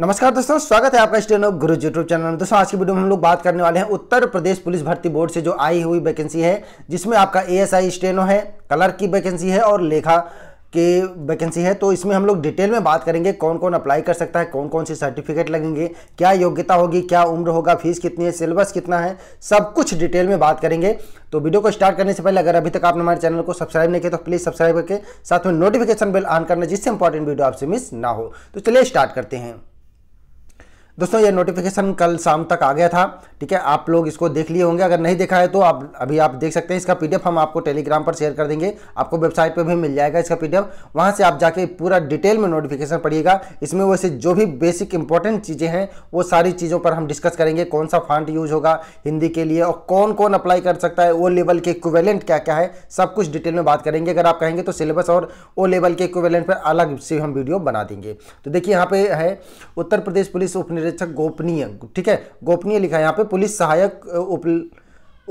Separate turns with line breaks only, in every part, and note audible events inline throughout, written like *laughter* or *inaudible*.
नमस्कार दोस्तों स्वागत है आपका स्टेन गुरु यूट्यूब चैनल में दोस्तों आज की वीडियो में हम लोग बात करने वाले हैं उत्तर प्रदेश पुलिस भर्ती बोर्ड से जो आई हुई वैकेंसी है जिसमें आपका एएसआई स्टेनो है कलर की वैकेंसी है और लेखा की वैकेंसी है तो इसमें हम लोग डिटेल में बात करेंगे कौन कौन अप्लाई कर सकता है कौन कौन सी सर्टिफिकेट लगेंगे क्या योग्यता होगी क्या उम्र होगा फीस कितनी है सिलेबस कितना है सब कुछ डिटेल में बात करेंगे तो वीडियो को स्टार्ट करने से पहले अगर अभी तक आपने हमारे चैनल को सब्सक्राइब नहीं किया तो प्लीज़ सब्सक्राइब करके साथ में नोटिफिकेशन बिल ऑन करना जिससे इंपॉर्टेंट वीडियो आपसे मिस ना हो तो चलिए स्टार्ट करते हैं दोस्तों ये नोटिफिकेशन कल शाम तक आ गया था ठीक है आप लोग इसको देख लिए होंगे अगर नहीं देखा है तो आप अभी आप देख सकते हैं इसका पीडीएफ हम आपको टेलीग्राम पर शेयर कर देंगे आपको वेबसाइट पर भी मिल जाएगा इसका पीडीएफ वहाँ से आप जाके पूरा डिटेल में नोटिफिकेशन पढ़िएगा इसमें वैसे जो भी बेसिक इंपॉर्टेंट चीज़ें हैं वो सारी चीज़ों पर हम डिस्कस करेंगे कौन सा फंड यूज होगा हिंदी के लिए और कौन कौन अप्लाई कर सकता है ओ लेवल के इक्वेलेंट क्या क्या है सब कुछ डिटेल में बात करेंगे अगर आप कहेंगे तो सिलेबस और ओ लेवल के इक्वेलेंट पर अलग से हम वीडियो बना देंगे तो देखिए यहाँ पे है उत्तर प्रदेश पुलिस उप उपनिरीक्षक गोपनीय ठीक है गोपनीय लिखा है यहाँ पे पुलिस सहायक उप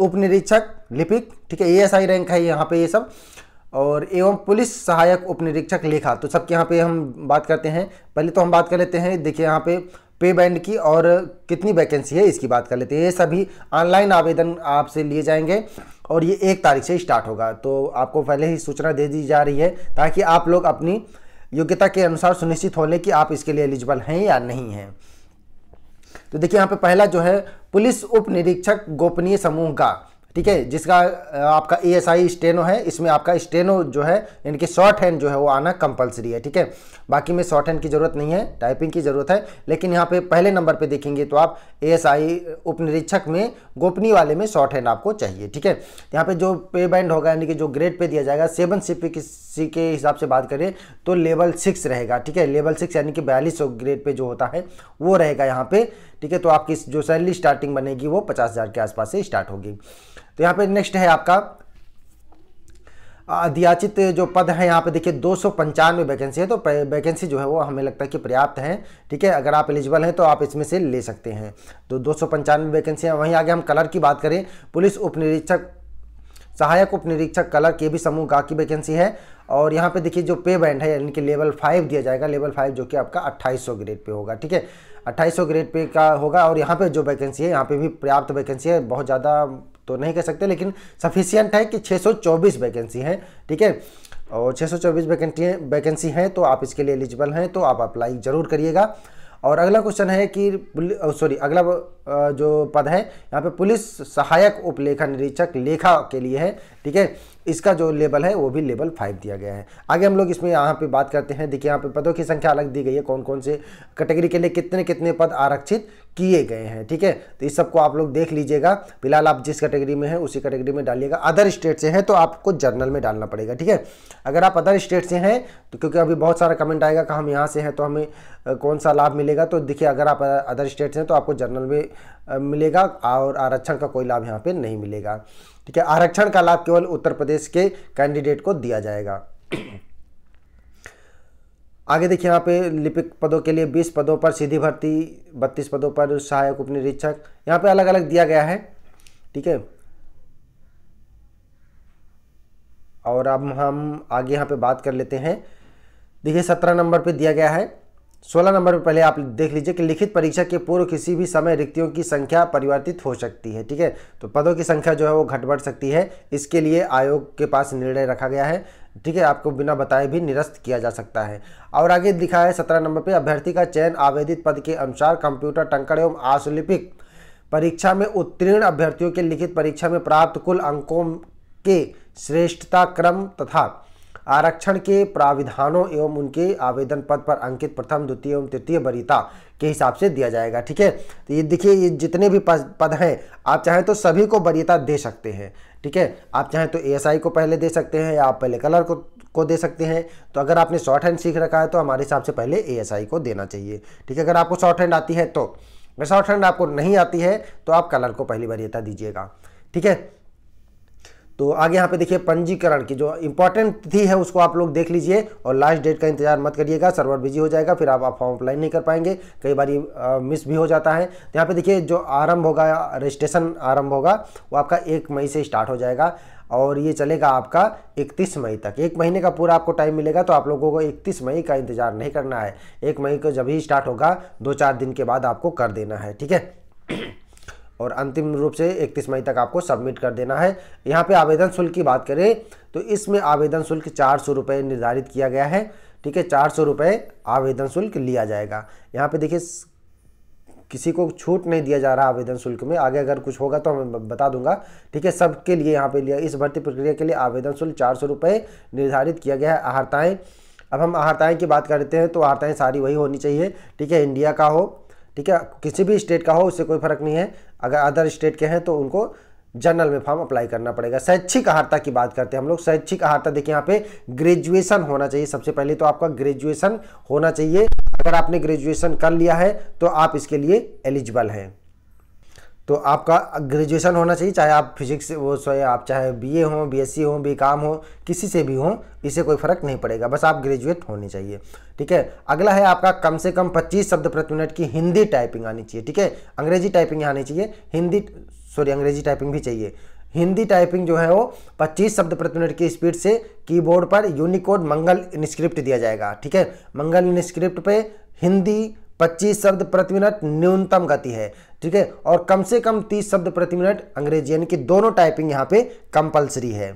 उपनिरीक्षक लिपिक ठीक है एएसआई रैंक है यहाँ पे ये सब और एवं पुलिस सहायक उपनिरीक्षक लेखा तो सबके यहाँ पे हम बात करते हैं पहले तो हम बात कर लेते हैं देखिए यहाँ पे पे बैंड की और कितनी वैकेंसी है इसकी बात कर लेते हैं ये सभी ऑनलाइन आवेदन आपसे लिए जाएंगे और ये एक तारीख से स्टार्ट होगा तो आपको पहले ही सूचना दे दी जा रही है ताकि आप लोग अपनी योग्यता के अनुसार सुनिश्चित हो लें कि आप इसके लिए एलिजिबल हैं या नहीं हैं तो देखिए यहाँ पे पहला जो है पुलिस उप निरीक्षक गोपनीय समूह का ठीक है जिसका आपका ए एस आई स्टेनो है इसमें आपका स्टेनो जो है यानी कि शॉर्ट हैंड जो है वो आना कंपलसरी है ठीक है बाकी में शॉर्ट हैंड की ज़रूरत नहीं है टाइपिंग की ज़रूरत है लेकिन यहाँ पे पहले नंबर पे देखेंगे तो आप ए एस आई उपनिरीक्षक में गोपनीय वाले में शॉर्ट हैंड आपको चाहिए ठीक है यहाँ पे जो पे बैंड होगा यानी कि जो ग्रेड पे दिया जाएगा सेवन सी किसी के हिसाब से बात करें तो लेवल सिक्स रहेगा ठीक है लेवल सिक्स यानी कि बयालीस ग्रेड पे जो होता है वो रहेगा यहाँ पे ठीक है तो आपकी जो सैलरी स्टार्टिंग बनेगी वो पचास हज़ार के आसपास से स्टार्ट होगी तो यहाँ पे नेक्स्ट है आपका अधियाचित जो पद है यहाँ पे देखिए दो सौ पंचानवे वैकेंसी है तो वैकेंसी जो है वो हमें लगता है कि पर्याप्त है ठीक है अगर आप एलिजिबल हैं तो आप इसमें से ले सकते हैं तो दो सौ पंचानवे वैकेंसी है वहीं आगे हम कलर की बात करें पुलिस उप निरीक्षक सहायक उप निरीक्षक कलर के भी समूह गा की वैकेंसी है और यहाँ पे देखिए जो पे बैंड है यानी कि लेवल फाइव दिया जाएगा लेवल फाइव जो कि आपका 2800 ग्रेड पे होगा ठीक है 2800 ग्रेड पे का होगा और यहाँ पे जो वैकेंसी है यहाँ पे भी पर्याप्त वैकेंसी है बहुत ज़्यादा तो नहीं कह सकते लेकिन सफिशियंट है कि छः वैकेंसी है ठीक है और छः वैकेंसी वैकेंसी हैं तो आप इसके लिए एलिजिबल हैं तो आप अप्लाई ज़रूर करिएगा और अगला क्वेश्चन है कि सॉरी अगला जो पद है यहाँ पे पुलिस सहायक उपलेखा निरीक्षक लेखा के लिए है ठीक है इसका जो लेवल है वो भी लेवल फाइव दिया गया है आगे हम लोग इसमें यहाँ पे बात करते हैं देखिए यहाँ पे पदों की संख्या अलग दी गई है कौन कौन से कैटेगरी के लिए कितने कितने पद आरक्षित किए गए हैं ठीक है तो इस सबको आप लोग देख लीजिएगा फिलहाल आप जिस कैटेगरी में है उसी कैटेगरी में डालिएगा अदर स्टेट से हैं तो आपको जर्नल में डालना पड़ेगा ठीक है अगर आप अदर स्टेट से हैं तो क्योंकि अभी बहुत सारा कमेंट आएगा कि हम यहाँ से हैं तो हमें कौन सा लाभ मिलेगा तो देखिए अगर आप अदर स्टेट से हैं तो आपको जर्नल में मिलेगा और आरक्षण का कोई लाभ यहाँ पर नहीं मिलेगा ठीक है आरक्षण का लाभ केवल उत्तर प्रदेश के कैंडिडेट को दिया जाएगा आगे देखिए यहाँ पे लिपिक पदों के लिए 20 पदों पर सीधी भर्ती 32 पदों पर सहायक उप निरीक्षक यहाँ पे अलग अलग दिया गया है ठीक है और अब हम आगे यहाँ पे बात कर लेते हैं देखिए सत्रह नंबर पे दिया गया है सोलह नंबर पर पहले आप देख लीजिए कि लिखित परीक्षा के पूर्व किसी भी समय रिक्तियों की संख्या परिवर्तित हो सकती है ठीक है तो पदों की संख्या जो है वो घट बढ़ सकती है इसके लिए आयोग के पास निर्णय रखा गया है ठीक है आपको बिना बताए भी निरस्त किया जा सकता है और आगे दिखा है सत्रह नंबर पर अभ्यर्थी का चयन आवेदित पद के अनुसार कंप्यूटर टंकड़ एवं आशुलिपिक परीक्षा में उत्तीर्ण अभ्यर्थियों के लिखित परीक्षा में प्राप्त कुल अंकों के श्रेष्ठता क्रम तथा आरक्षण के प्राविधानों एवं उनके आवेदन पद पर अंकित प्रथम द्वितीय एवं तृतीय वरीता के हिसाब से दिया जाएगा ठीक है तो ये देखिए ये जितने भी पद हैं आप चाहें तो सभी को वरीयता दे सकते हैं ठीक है आप चाहें तो एएसआई को पहले दे सकते हैं या आप पहले कलर को को दे सकते हैं तो अगर आपने शॉर्ट हैंड सीख रखा है तो हमारे हिसाब से पहले एएसआई को देना चाहिए ठीक है अगर आपको शॉर्ट हैंड आती है तो अगर शॉर्ट हैंड आपको नहीं आती है तो आप कलर को पहली वरीयता दीजिएगा ठीक है तो आगे यहाँ पे देखिए पंजीकरण की जो इंपॉर्टेंट तिथि है उसको आप लोग देख लीजिए और लास्ट डेट का इंतजार मत करिएगा सर्वर बिजी हो जाएगा फिर आप, आप फॉर्म अप्लाई नहीं कर पाएंगे कई बार मिस भी हो जाता है तो यहाँ पे देखिए जो आरंभ होगा रजिस्ट्रेशन आरंभ होगा वो आपका एक मई से स्टार्ट हो जाएगा और ये चलेगा आपका 31 मई तक एक महीने का पूरा आपको टाइम मिलेगा तो आप लोगों को 31 मई का इंतज़ार नहीं करना है एक मई को जब ही स्टार्ट होगा दो चार दिन के बाद आपको कर देना है ठीक है और अंतिम रूप से 31 मई तक आपको सबमिट कर देना है यहाँ पे आवेदन शुल्क की बात करें तो इसमें आवेदन शुल्क चार सौ रुपये निर्धारित किया गया है ठीक है चार सौ रुपये आवेदन शुल्क लिया जाएगा यहाँ पे देखिए किसी को छूट नहीं दिया जा रहा आवेदन शुल्क में आगे अगर कुछ होगा तो मैं बता दूंगा ठीक है सबके लिए यहाँ पे लिया इस भर्ती प्रक्रिया के लिए आवेदन शुल्क चार सौ रुपये निर्धारित किया गया है आहर्ताएँ अब हम आहर्ताएँ की बात करते हैं तो आहर्ताएँ सारी वही होनी चाहिए ठीक है इंडिया का हो ठीक है किसी भी स्टेट का हो उससे कोई फर्क नहीं है अगर अदर स्टेट के हैं तो उनको जनरल में फॉर्म अप्लाई करना पड़ेगा शैक्षिक अहारता की बात करते हैं हम लोग शैक्षिक अहारता देखिए यहाँ पे ग्रेजुएशन होना चाहिए सबसे पहले तो आपका ग्रेजुएशन होना चाहिए अगर आपने ग्रेजुएशन कर लिया है तो आप इसके लिए एलिजिबल हैं तो आपका ग्रेजुएशन होना चाहिए चाहे आप फिजिक्स वो चाहे आप चाहे बीए हो बीएससी हो काम हो किसी से भी हो इसे कोई फ़र्क नहीं पड़ेगा बस आप ग्रेजुएट होने चाहिए ठीक है अगला है आपका कम से कम 25 शब्द प्रति मिनट की हिंदी टाइपिंग आनी चाहिए ठीक है अंग्रेजी टाइपिंग आनी चाहिए हिंदी सॉरी अंग्रेजी टाइपिंग भी चाहिए हिंदी टाइपिंग जो है वो 25 शब्द प्रति मिनट की स्पीड से कीबोर्ड पर यूनिकोड मंगल इनस्क्रिप्ट दिया जाएगा ठीक है मंगल इनस्क्रिप्ट पे हिंदी 25 शब्द प्रति मिनट न्यूनतम गति है ठीक है और कम से कम 30 शब्द प्रति मिनट अंग्रेजी यानी कि दोनों टाइपिंग यहाँ पे कंपलसरी है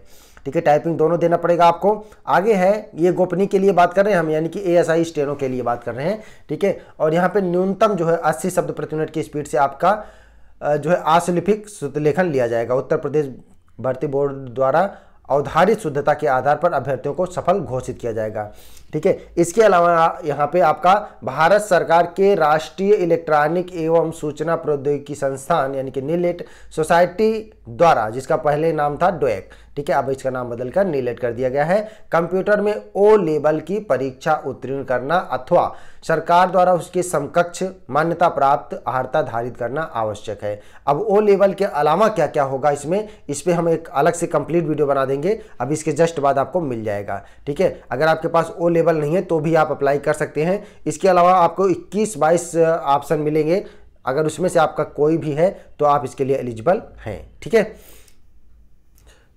ठीक है टाइपिंग दोनों देना पड़ेगा आपको आगे है ये गोपनीय के लिए बात कर रहे हैं हम यानी कि ए एस आई के लिए बात कर रहे हैं ठीक है और यहाँ पे न्यूनतम जो है अस्सी शब्द प्रति मिनट की स्पीड से आपका जो है आशलिफिक लेखन लिया जाएगा उत्तर प्रदेश भर्ती बोर्ड द्वारा अवधारित शुद्धता के आधार पर अभ्यर्थियों को सफल घोषित किया जाएगा ठीक है इसके अलावा यहाँ पे आपका भारत सरकार के राष्ट्रीय इलेक्ट्रॉनिक एवं सूचना प्रौद्योगिकी संस्थान यानी कि नीलेट सोसाइटी द्वारा जिसका पहले नाम था डोएक ठीक है अब इसका नाम बदलकर नीलेट कर दिया गया है कंप्यूटर में ओ लेवल की परीक्षा उत्तीर्ण करना अथवा सरकार द्वारा उसके समकक्ष मान्यता प्राप्त अर्हता धारित करना आवश्यक है अब ओ लेवल के अलावा क्या क्या होगा इसमें इस पर हम एक अलग से कंप्लीट वीडियो बना देंगे अब इसके जस्ट बाद आपको मिल जाएगा ठीक है अगर आपके पास ओ लेवल नहीं है तो भी आप अप्लाई कर सकते हैं इसके अलावा आपको इक्कीस बाईस ऑप्शन मिलेंगे अगर उसमें से आपका कोई भी है तो आप इसके लिए एलिजिबल हैं ठीक है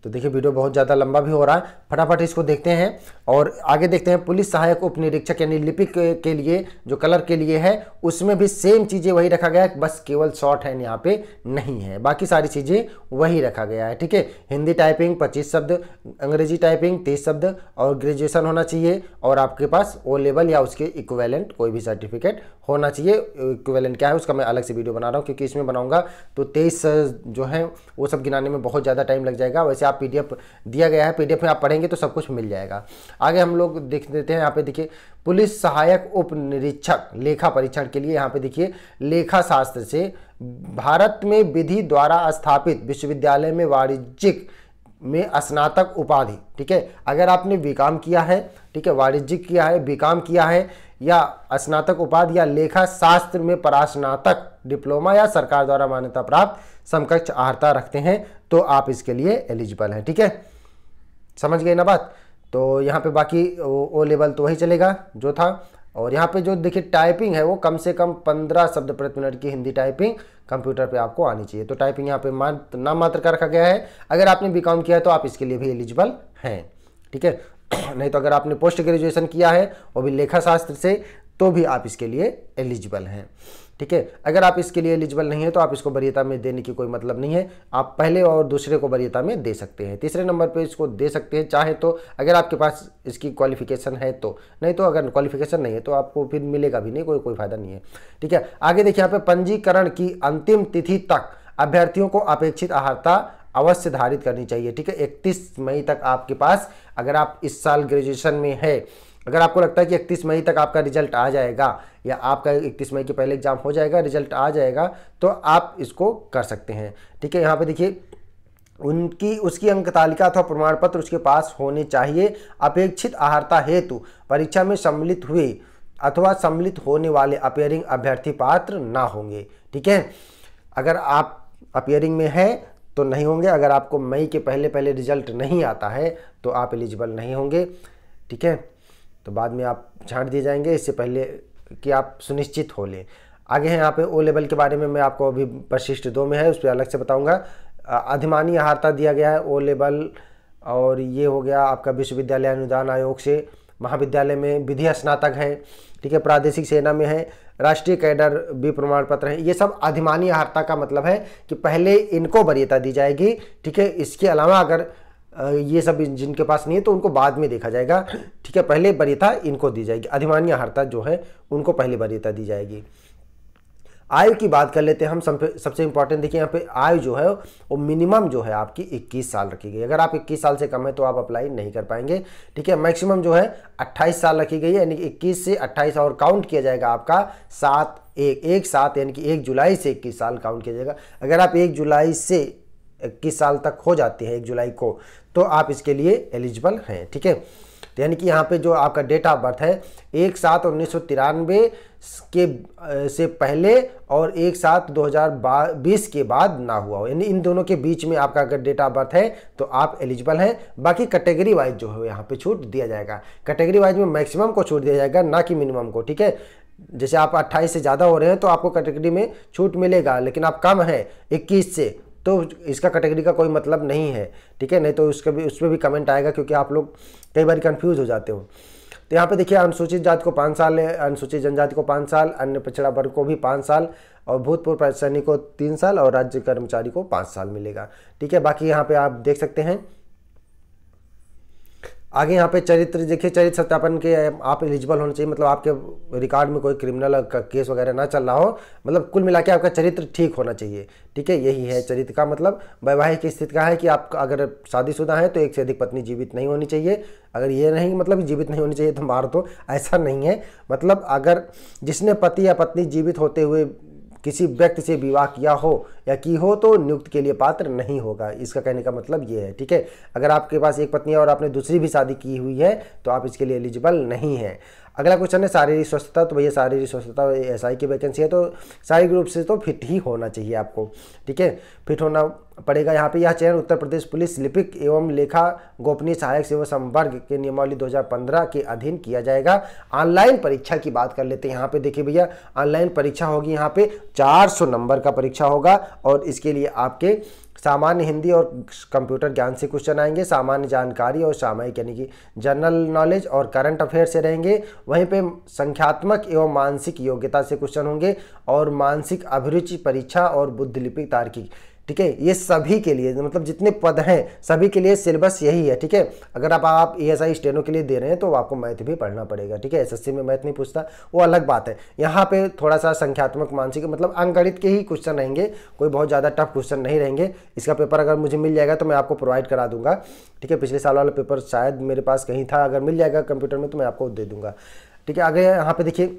तो देखिए वीडियो बहुत ज़्यादा लंबा भी हो रहा है फटाफट इसको देखते हैं और आगे देखते हैं पुलिस सहायक उप निरीक्षक यानी लिपिक के लिए जो कलर के लिए है उसमें भी सेम चीज़ें वही रखा गया है बस केवल शॉर्ट हैंड यहाँ पे नहीं है बाकी सारी चीज़ें वही रखा गया है ठीक है हिंदी टाइपिंग पच्चीस शब्द अंग्रेजी टाइपिंग तीस शब्द और ग्रेजुएसन होना चाहिए और आपके पास ओ लेवल या उसके इक्वेलेंट कोई भी सर्टिफिकेट होना चाहिए इक्वेलेंट क्या है उसका मैं अलग से वीडियो बना रहा हूँ क्योंकि इसमें बनाऊँगा तो तेईस जो है वो सब गिनाने में बहुत ज़्यादा टाइम लग जाएगा वैसे पीडीएफ दिया गया है पीडीएफ में आप पढ़ेंगे तो सब कुछ मिल जाएगा आगे हम लोग देख देते हैं यहाँ पे देखिए पुलिस सहायक उप निरीक्षक लेखा परीक्षण के लिए यहाँ पे देखिए लेखा शास्त्र से भारत में विधि द्वारा स्थापित विश्वविद्यालय में वाणिज्यिक में स्नातक उपाधि ठीक है अगर आपने बीकाम किया है ठीक है वाणिज्यिक किया है बीकाम किया है या स्नातक उपाधि या लेखा शास्त्र में परास्नातक डिप्लोमा या सरकार द्वारा मान्यता प्राप्त समकक्ष आहता रखते हैं तो आप इसके लिए एलिजिबल हैं ठीक है समझ गए ना बात तो यहाँ पे बाकी ओ, ओ लेवल तो वही चलेगा जो था और यहाँ पे जो देखिए टाइपिंग है वो कम से कम पंद्रह शब्द प्रति मिनट की हिंदी टाइपिंग कंप्यूटर पे आपको आनी चाहिए तो टाइपिंग यहाँ पे मात्र नाम मात्र का रखा गया है अगर आपने बी किया है तो आप इसके लिए भी एलिजिबल हैं ठीक है *clears throat* नहीं तो अगर आपने पोस्ट ग्रेजुएशन किया है वो भी लेखा शास्त्र से तो भी आप इसके लिए एलिजिबल हैं ठीक है अगर आप इसके लिए एलिजिबल नहीं है तो आप इसको वरीयता में देने की कोई मतलब नहीं है आप पहले और दूसरे को वरीयता में दे सकते हैं तीसरे नंबर पर इसको दे सकते हैं चाहे तो अगर आपके पास इसकी क्वालिफिकेशन है तो नहीं तो अगर क्वालिफिकेशन नहीं है तो आपको फिर मिलेगा भी नहीं कोई कोई फायदा नहीं है ठीक है आगे देखिए यहाँ पे पंजीकरण की अंतिम तिथि तक अभ्यर्थियों को अपेक्षित आहारता अवश्य धारित करनी चाहिए ठीक है 31 मई तक आपके पास अगर आप इस साल ग्रेजुएशन में है अगर आपको लगता है कि इकतीस मई तक आपका रिजल्ट आ जाएगा या आपका इकतीस मई के पहले एग्जाम हो जाएगा रिजल्ट आ जाएगा तो आप इसको कर सकते हैं ठीक है यहाँ पे देखिए उनकी उसकी अंक तालिका अथवा प्रमाण पत्र उसके पास होने चाहिए अपेक्षित आहारता हेतु परीक्षा में सम्मिलित हुए अथवा सम्मिलित होने वाले अपेयरिंग अभ्यर्थी पात्र ना होंगे ठीक है अगर आप अपेयरिंग में हैं तो नहीं होंगे अगर आपको मई के पहले पहले रिजल्ट नहीं आता है तो आप एलिजिबल नहीं होंगे ठीक है तो बाद में आप छाँट दिए जाएंगे इससे पहले कि आप सुनिश्चित हो लें आगे हैं यहाँ पे ओ लेवल के बारे में मैं आपको अभी वशिष्ट दो में है उस पर अलग से बताऊँगा अधिमानी आहारता दिया गया है ओ लेवल और ये हो गया आपका विश्वविद्यालय अनुदान आयोग से महाविद्यालय में विधि स्नातक है ठीक है प्रादेशिक सेना में है राष्ट्रीय कैडर भी प्रमाण पत्र है ये सब अधिमानी आहारता का मतलब है कि पहले इनको वरीयता दी जाएगी ठीक है इसके अलावा अगर ये सब जिनके पास नहीं है तो उनको बाद में देखा जाएगा ठीक है पहले वरीयता इनको दी जाएगी अधिमान्य हर्ता जो है उनको पहले वरीयता दी जाएगी आयु की बात कर लेते हैं हम सबसे इंपॉर्टेंट देखिए यहाँ पे आयु जो है वो मिनिमम जो है आपकी 21 साल रखी गई अगर आप 21 साल से कम है तो आप अप्लाई नहीं कर पाएंगे ठीक है मैक्सिमम जो है 28 साल रखी गई है यानी 21 से 28 और काउंट किया जाएगा आपका सात एक एक सात यानी कि एक जुलाई से इक्कीस साल काउंट किया जाएगा अगर आप एक जुलाई से इक्कीस साल तक हो जाती है एक जुलाई को तो आप इसके लिए एलिजिबल हैं ठीक है तो यानी कि यहाँ पे जो आपका डेट ऑफ बर्थ है एक सात उन्नीस के से पहले और एक सात दो हज़ार बीस के बाद ना हुआ हो यानी इन दोनों के बीच में आपका अगर डेट ऑफ बर्थ है तो आप एलिजिबल हैं बाकी कैटेगरी वाइज जो है यहाँ पे छूट दिया जाएगा कैटेगरी वाइज में मैक्सिमम को छूट दिया जाएगा ना कि मिनिमम को ठीक है जैसे आप 28 से ज़्यादा हो रहे हैं तो आपको कैटेगरी में छूट मिलेगा लेकिन आप कम हैं 21 से तो इसका कैटेगरी का कोई मतलब नहीं है ठीक है नहीं तो उसके भी उस पर भी कमेंट आएगा क्योंकि आप लोग कई बार कन्फ्यूज़ हो जाते हो तो यहाँ पे देखिए अनुसूचित जाति को पाँच साल अनुसूचित जनजाति को पाँच साल अन्य पिछड़ा वर्ग को भी पाँच साल और भूतपूर्व सैनिक को तीन साल और राज्य कर्मचारी को पाँच साल मिलेगा ठीक है बाकी यहाँ पे आप देख सकते हैं आगे यहाँ पे चरित्र देखिए चरित्र सत्यापन के आप एलिजिबल होना चाहिए मतलब आपके रिकॉर्ड में कोई क्रिमिनल का केस वगैरह ना चल रहा हो मतलब कुल मिला के आपका चरित्र ठीक होना चाहिए ठीक है यही है चरित्र का मतलब वैवाहिक स्थिति का है कि आप अगर शादीशुदा हैं तो एक से अधिक पत्नी जीवित नहीं होनी चाहिए अगर ये नहीं मतलब जीवित नहीं होनी चाहिए तो मार दो ऐसा नहीं है मतलब अगर जिसने पति या पत्नी जीवित होते हुए किसी व्यक्ति से विवाह किया हो या की हो तो नियुक्त के लिए पात्र नहीं होगा इसका कहने का मतलब ये है ठीक है अगर आपके पास एक पत्नी है और आपने दूसरी भी शादी की हुई है तो आप इसके लिए एलिजिबल नहीं है अगला क्वेश्चन है शारीरिक स्वस्थता तो भैया शारीरिक स्वस्थता एस की वैकेंसी है तो शारीरिक रूप से तो फिट ही होना चाहिए आपको ठीक है फिट होना पड़ेगा यहाँ पे यह चयन उत्तर प्रदेश पुलिस लिपिक एवं लेखा गोपनीय सहायक सेवा संवर्ग के नियमावली 2015 के अधीन किया जाएगा ऑनलाइन परीक्षा की बात कर लेते हैं यहाँ पे देखिए भैया ऑनलाइन परीक्षा होगी यहाँ पे 400 नंबर का परीक्षा होगा और इसके लिए आपके सामान्य हिंदी और कंप्यूटर ज्ञान से क्वेश्चन आएंगे सामान्य जानकारी और सामयिक यानी कि जनरल नॉलेज और करंट अफेयर से रहेंगे वहीं पे संख्यात्मक एवं मानसिक योग्यता से क्वेश्चन होंगे और मानसिक अभिरुचि परीक्षा और बुद्धिलिपिक तार्किक ठीक है ये सभी के लिए मतलब जितने पद हैं सभी के लिए सिलेबस यही है ठीक है अगर आप आप E e S I steno के लिए दे रहे हैं तो आपको मैथ भी पढ़ना पड़ेगा ठीक है एसएससी में मैथ नहीं पूछता वो अलग बात है यहाँ पे थोड़ा सा संख्यात्मक मानसिक मतलब अंकगणित के ही क्वेश्चन रहेंगे कोई बहुत ज़्यादा टफ क्वेश्चन नहीं रहेंगे इसका पेपर अगर मुझे मिल जाएगा तो मैं आपको प्रोवाइड करा दूंगा ठीक है पिछले साल वाला पेपर शायद मेरे पास कहीं था अगर मिल जाएगा कंप्यूटर में तो मैं आपको दे दूंगा ठीक है आगे यहाँ पर देखिए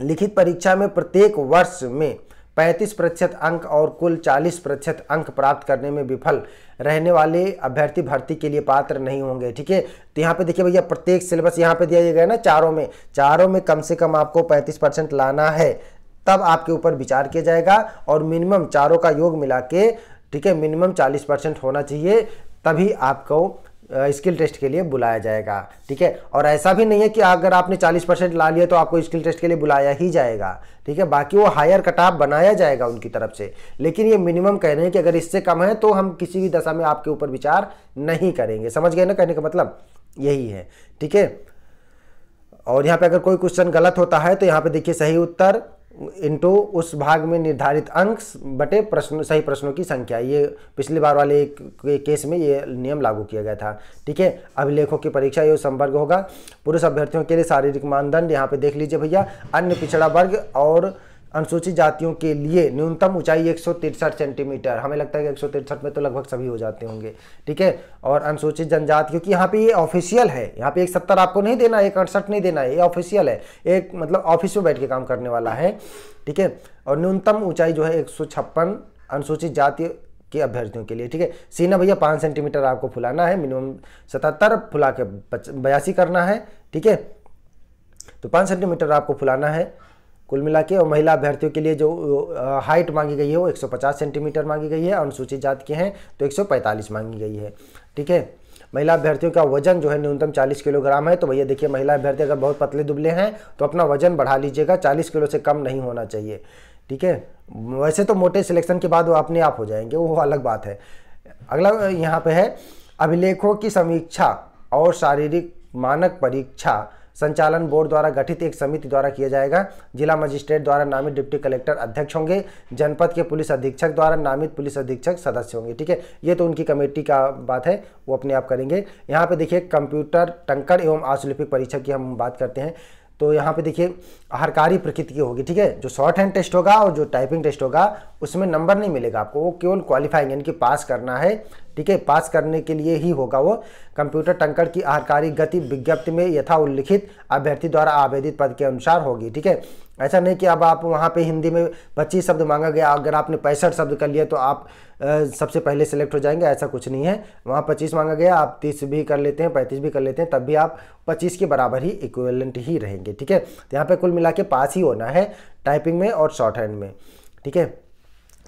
लिखित परीक्षा में प्रत्येक वर्ष में 35 प्रतिशत अंक और कुल 40 प्रतिशत अंक प्राप्त करने में विफल रहने वाले अभ्यर्थी भर्ती के लिए पात्र नहीं होंगे ठीक है तो यहाँ पे देखिए भैया प्रत्येक सिलेबस यहाँ पे दिया गया ना चारों में चारों में कम से कम आपको 35 परसेंट लाना है तब आपके ऊपर विचार किया जाएगा और मिनिमम चारों का योग मिला के ठीक है मिनिमम चालीस परसेंट होना चाहिए तभी आपको स्किल टेस्ट के लिए बुलाया जाएगा ठीक है और ऐसा भी नहीं है कि अगर आपने 40 परसेंट ला लिया तो आपको स्किल टेस्ट के लिए बुलाया ही जाएगा ठीक है बाकी वो हायर कट ऑफ बनाया जाएगा उनकी तरफ से लेकिन ये मिनिमम कह रहे हैं कि अगर इससे कम है तो हम किसी भी दशा में आपके ऊपर विचार नहीं करेंगे समझ गए ना कहने का मतलब यही है ठीक है और यहाँ पे अगर कोई क्वेश्चन गलत होता है तो यहाँ पे देखिए सही उत्तर इंटू उस भाग में निर्धारित अंक बटे प्रश्न सही प्रश्नों की संख्या ये पिछली बार वाले के केस में ये नियम लागू किया गया था ठीक है अभिलेखों की परीक्षा ये संपर्क होगा पुरुष अभ्यर्थियों के लिए शारीरिक मानदंड यहाँ पे देख लीजिए भैया अन्य पिछड़ा वर्ग और अनुसूचित जातियों के लिए न्यूनतम ऊंचाई एक सेंटीमीटर हमें लगता है कि एक में तो लगभग सभी हो जाते होंगे ठीक है और अनुसूचित जनजाति क्योंकि यहाँ पे ये ऑफिशियल है यहाँ पे एक सत्तर आपको नहीं देना है एक अड़सठ नहीं देना है ये ऑफिशियल है एक मतलब ऑफिस में बैठ के काम करने वाला है ठीक है और न्यूनतम ऊंचाई जो है एक अनुसूचित जाति के अभ्यर्थियों के लिए ठीक है सीना भैया पाँच सेंटीमीटर आपको फुलाना है मिनिमम सतहत्तर फुला के बयासी करना है ठीक है तो पाँच सेंटीमीटर आपको फुलाना है कुल मिला के और महिला अभ्यर्थियों के लिए जो हाइट मांगी गई है वो 150 सेंटीमीटर मांगी गई है अनुसूचित जाति के हैं तो 145 मांगी गई है ठीक है महिला अभ्यर्थियों का वजन जो है न्यूनतम 40 किलोग्राम है तो भैया देखिए महिला अभ्यर्थी अगर बहुत पतले दुबले हैं तो अपना वजन बढ़ा लीजिएगा चालीस किलो से कम नहीं होना चाहिए ठीक है वैसे तो मोटे सिलेक्शन के बाद वो अपने आप हो जाएंगे वो अलग बात है अगला यहाँ पे है अभिलेखों की समीक्षा और शारीरिक मानक परीक्षा संचालन बोर्ड द्वारा गठित एक समिति द्वारा किया जाएगा जिला मजिस्ट्रेट द्वारा नामित डिप्टी कलेक्टर अध्यक्ष होंगे जनपद के पुलिस अधीक्षक द्वारा नामित पुलिस अधीक्षक सदस्य होंगे ठीक है ये तो उनकी कमेटी का बात है वो अपने आप करेंगे यहाँ पे देखिए कंप्यूटर टंकर एवं आशुलिपिक परीक्षा की हम बात करते हैं तो यहाँ पे देखिए हरकारी प्रकृति की होगी ठीक है जो शॉर्ट हैंड टेस्ट होगा और जो टाइपिंग टेस्ट होगा उसमें नंबर नहीं मिलेगा आपको वो केवल क्वालिफाइंग यानी कि पास करना है ठीक है पास करने के लिए ही होगा वो कंप्यूटर टंकड़ की आहरकारी गति विज्ञप्ति में यथा उल्लिखित अभ्यर्थी द्वारा आवेदित पद के अनुसार होगी ठीक है ऐसा नहीं कि अब आप वहाँ पे हिंदी में पच्चीस शब्द मांगा गया अगर आपने पैंसठ शब्द कर लिए तो आप सबसे पहले सेलेक्ट हो जाएंगे ऐसा कुछ नहीं है वहाँ पच्चीस मांगा गया आप तीस भी कर लेते हैं पैंतीस भी कर लेते हैं तब भी आप पच्चीस के बराबर ही इक्वलेंट ही रहेंगे ठीक है तो यहाँ पर कुल मिला के पास ही होना है टाइपिंग में और शॉर्ट हैंड में ठीक है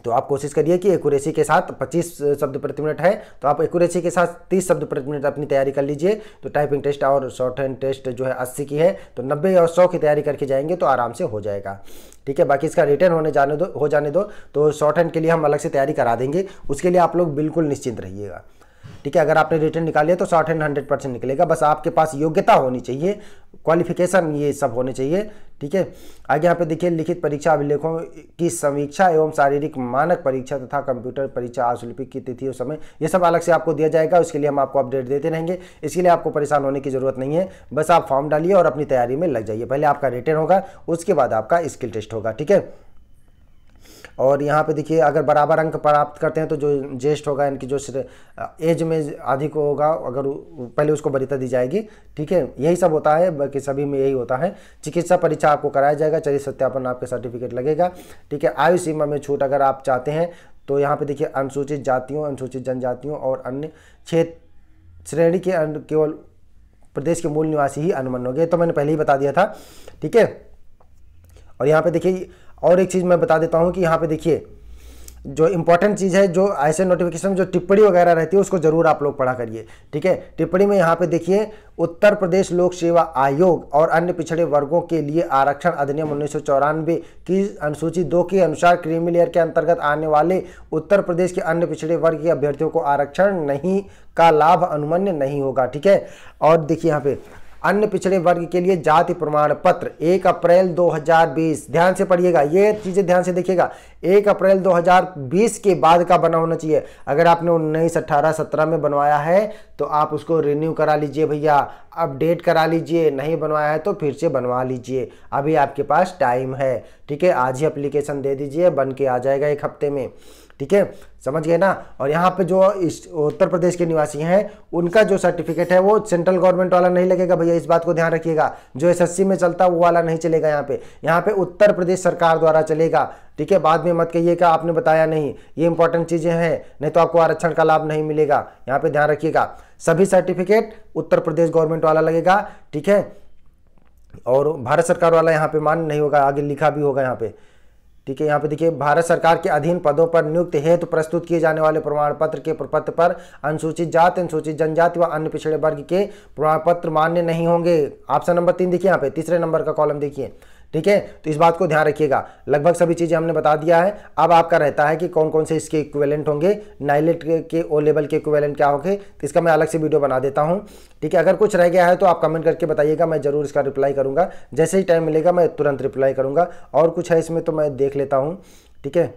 तो आप कोशिश करिए कि एक्यूरेसी के साथ 25 शब्द प्रति मिनट है तो आप एक्यूरेसी के साथ 30 शब्द प्रति मिनट अपनी तैयारी कर लीजिए तो टाइपिंग टेस्ट और शॉर्ट हैंड टेस्ट जो है 80 की है तो 90 और 100 की तैयारी करके जाएंगे तो आराम से हो जाएगा ठीक है बाकी इसका रिटर्न होने जाने दो हो जाने दो तो शॉर्ट हैंड के लिए हम अलग से तैयारी करा देंगे उसके लिए आप लोग बिल्कुल निश्चिंत रहिएगा ठीक है अगर आपने रिटर्न निकालिया तो शॉर्ट हैंड हंड्रेड परसेंट निकलेगा बस आपके पास योग्यता होनी चाहिए क्वालिफिकेशन ये सब होने चाहिए ठीक है आगे यहाँ पे देखिए लिखित परीक्षा अभिलेखों की समीक्षा एवं शारीरिक मानक परीक्षा तथा कंप्यूटर परीक्षा आशुलिपिक की तिथि और समय ये सब अलग से आपको दिया जाएगा उसके लिए हम आपको अपडेट देते रहेंगे इसके लिए आपको परेशान होने की जरूरत नहीं है बस आप फॉर्म डालिए और अपनी तैयारी में लग जाइए पहले आपका रिटर्न होगा उसके बाद आपका स्किल टेस्ट होगा ठीक है और यहाँ पे देखिए अगर बराबर अंक प्राप्त करते हैं तो जो ज्येष्ठ होगा इनकी जो एज में अधिक होगा अगर पहले उसको बरीता दी जाएगी ठीक है यही सब होता है बाकी सभी में यही होता है चिकित्सा परीक्षा आपको कराया जाएगा चलिए सत्यापन आपके सर्टिफिकेट लगेगा ठीक है आयु सीमा में छूट अगर आप चाहते हैं तो यहाँ पे देखिए अनुसूचित जातियों अनुसूचित जनजातियों और अन्य क्षेत्र श्रेणी के केवल प्रदेश के मूल निवासी ही अनुमन्य हो गए तो मैंने पहले ही बता दिया था ठीक है और यहाँ पे देखिए और एक चीज़ मैं बता देता हूँ कि यहाँ पे देखिए जो इंपॉर्टेंट चीज़ है जो ऐसे नोटिफिकेशन जो टिप्पणी वगैरह रहती है उसको जरूर आप लोग पढ़ा करिए ठीक है टिप्पणी में यहाँ पे देखिए उत्तर प्रदेश लोक सेवा आयोग और अन्य पिछड़े वर्गों के लिए आरक्षण अधिनियम उन्नीस की अनुसूची दो के अनुसार क्रीमी लेयर के अंतर्गत आने वाले उत्तर प्रदेश के अन्य पिछड़े वर्ग के अभ्यर्थियों को आरक्षण नहीं का लाभ अनुमन्य नहीं होगा ठीक है और देखिए यहाँ पे अन्य पिछड़े वर्ग के लिए जाति प्रमाण पत्र एक अप्रैल 2020 ध्यान से पढ़िएगा ये चीज़ें ध्यान से देखिएगा एक अप्रैल 2020 के बाद का बना होना चाहिए अगर आपने उन्नीस अट्ठारह सत्रह में बनवाया है तो आप उसको रिन्यू करा लीजिए भैया अपडेट करा लीजिए नहीं बनवाया है तो फिर से बनवा लीजिए अभी आपके पास टाइम है ठीक है आज ही अप्लीकेशन दे दीजिए बन के आ जाएगा एक हफ्ते में ठीक है समझ गए ना और यहाँ पे जो उत्तर प्रदेश के निवासी हैं उनका जो सर्टिफिकेट है वो सेंट्रल गवर्नमेंट वाला नहीं लगेगा भैया इस बात को ध्यान रखिएगा जो एसएससी में चलता वो वाला नहीं चलेगा यहाँ पे यहाँ पे उत्तर प्रदेश सरकार द्वारा चलेगा ठीक है बाद में मत कहिएगा आपने बताया नहीं ये इंपॉर्टेंट चीज़ें हैं नहीं तो आपको आरक्षण का लाभ नहीं मिलेगा यहाँ पर ध्यान रखिएगा सभी सर्टिफिकेट उत्तर प्रदेश गवर्नमेंट वाला लगेगा ठीक है और भारत सरकार वाला यहाँ पे मान्य नहीं होगा आगे लिखा भी होगा यहाँ पे ठीक है यहाँ पे देखिए भारत सरकार के अधीन पदों पर नियुक्त हेतु प्रस्तुत किए जाने वाले प्रमाण पत्र के प्रपत्र पर अनुसूचित जाति अनुसूचित जनजाति व अन्य पिछड़े वर्ग के प्रमाण पत्र मान्य नहीं होंगे ऑप्शन नंबर तीन देखिए यहाँ पे तीसरे नंबर का कॉलम देखिए ठीक है तो इस बात को ध्यान रखिएगा लगभग सभी चीज़ें हमने बता दिया है अब आपका रहता है कि कौन कौन से इसके इक्वेलेंट होंगे नाइलेट के ओ लेवल के इक्वेलेंट क्या होंगे तो इसका मैं अलग से वीडियो बना देता हूँ ठीक है अगर कुछ रह गया है तो आप कमेंट करके बताइएगा मैं ज़रूर इसका रिप्लाई करूँगा जैसे ही टाइम मिलेगा मैं तुरंत रिप्लाई करूँगा और कुछ है इसमें तो मैं देख लेता हूँ ठीक है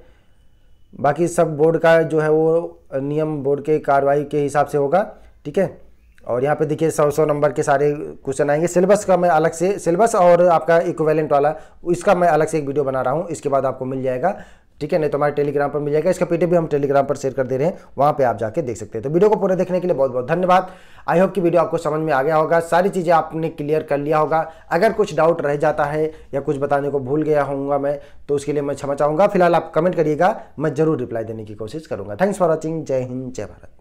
बाकी सब बोर्ड का जो है वो नियम बोर्ड के कार्रवाई के हिसाब से होगा ठीक है और यहाँ पे देखिए सौ सौ नंबर के सारे क्वेश्चन आएंगे सिलेबस का मैं अलग से सिलेबस और आपका इक्वेलेंट वाला इसका मैं अलग से एक वीडियो बना रहा हूँ इसके बाद आपको मिल जाएगा ठीक है नहीं तो हमारे टेलीग्राम पर मिल जाएगा इसका पीडीएफ भी हम टेलीग्राम पर शेयर कर दे रहे हैं वहाँ पे आप जाके देख सकते हैं तो वीडियो को पूरा देखने के लिए बहुत बहुत धन्यवाद आई होप कि वीडियो आपको समझ में आ गया होगा सारी चीज़ें आपने क्लियर कर लिया होगा अगर कुछ डाउट रह जाता है या कुछ बताने को भूल गया होंगे मैं तो उसके लिए मैं क्षमा चाहूँगा फिलहाल आप कमेंट करिएगा मैं जरूर रिप्लाई देने की कोशिश करूँगा थैंक्स फॉर वॉचिंग जय हिंद जय भारत